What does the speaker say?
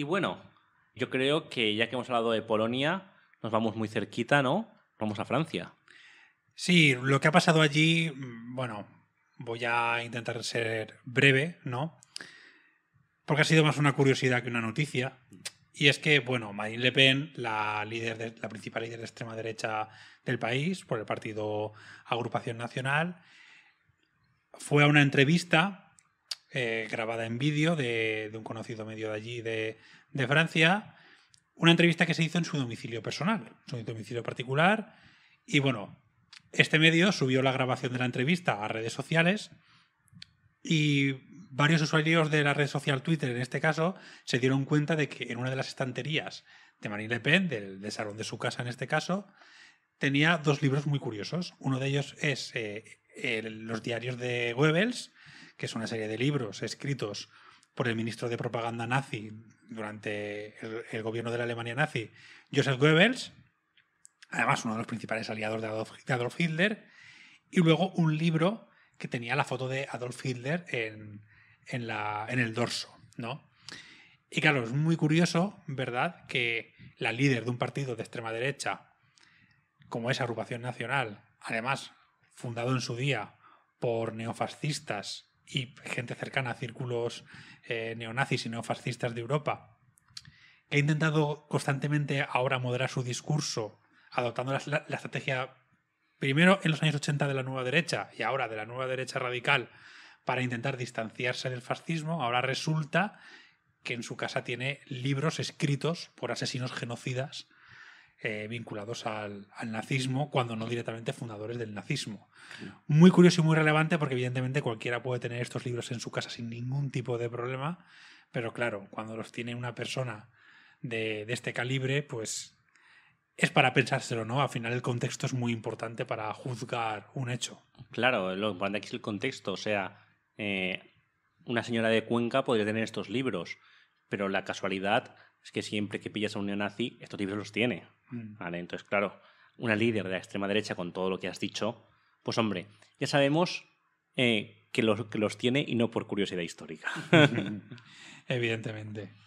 Y bueno, yo creo que ya que hemos hablado de Polonia, nos vamos muy cerquita, ¿no? Vamos a Francia. Sí, lo que ha pasado allí, mm, bueno, voy a intentar ser breve, ¿no? Porque ha sido más una curiosidad que una noticia. Y es que, bueno, Marine Le Pen, la, líder de, la principal líder de extrema derecha del país, por el partido Agrupación Nacional, fue a una entrevista eh, grabada en vídeo de, un conocido medio de allí, de, Francia, una entrevista que se hizo en su domicilio personal, su domicilio particular. Y bueno, este medio subió la grabación de la entrevista a redes sociales y varios usuarios de la red social Twitter, en este caso, se dieron cuenta de que en una de las estanterías de Marine Le Pen, del, salón de su casa en este caso, tenía dos libros muy curiosos. Uno de ellos es eh, Los diarios de Goebbels, que es una serie de libros escritos por el ministro de propaganda nazi durante el, gobierno de la Alemania nazi, Joseph Goebbels, además uno de los principales aliados de Adolf, Hitler, y luego un libro que tenía la foto de Adolf Hitler en, el dorso, ¿no? Y claro, es muy curioso, ¿verdad?, que la líder de un partido de extrema derecha, como es Agrupación Nacional, además fundado en su día por neofascistas y gente cercana a círculos eh, neonazis y neofascistas de Europa, que ha intentado constantemente ahora moderar su discurso, adoptando la, la estrategia primero en los años 80 de la nueva derecha y ahora de la nueva derecha radical para intentar distanciarse del fascismo, ahora resulta que en su casa tiene libros escritos por asesinos genocidas eh, vinculados al, nazismo, cuando no directamente fundadores del nazismo. Muy curioso y muy relevante porque evidentemente cualquiera puede tener estos libros en su casa sin ningún tipo de problema, pero claro, cuando los tiene una persona de, este calibre, pues es para pensárselo, ¿no? Al final el contexto es muy importante para juzgar un hecho. Claro, lo importante aquí es el contexto, o sea, eh, una señora de Cuenca podría tener estos libros, pero la casualidad es que siempre que pillas a un neonazi, estos libros los tiene. Mm. ¿vale? Entonces, claro, una líder de la extrema derecha con todo lo que has dicho, pues hombre, ya sabemos eh, que, los, que los tiene y no por curiosidad histórica. Evidentemente.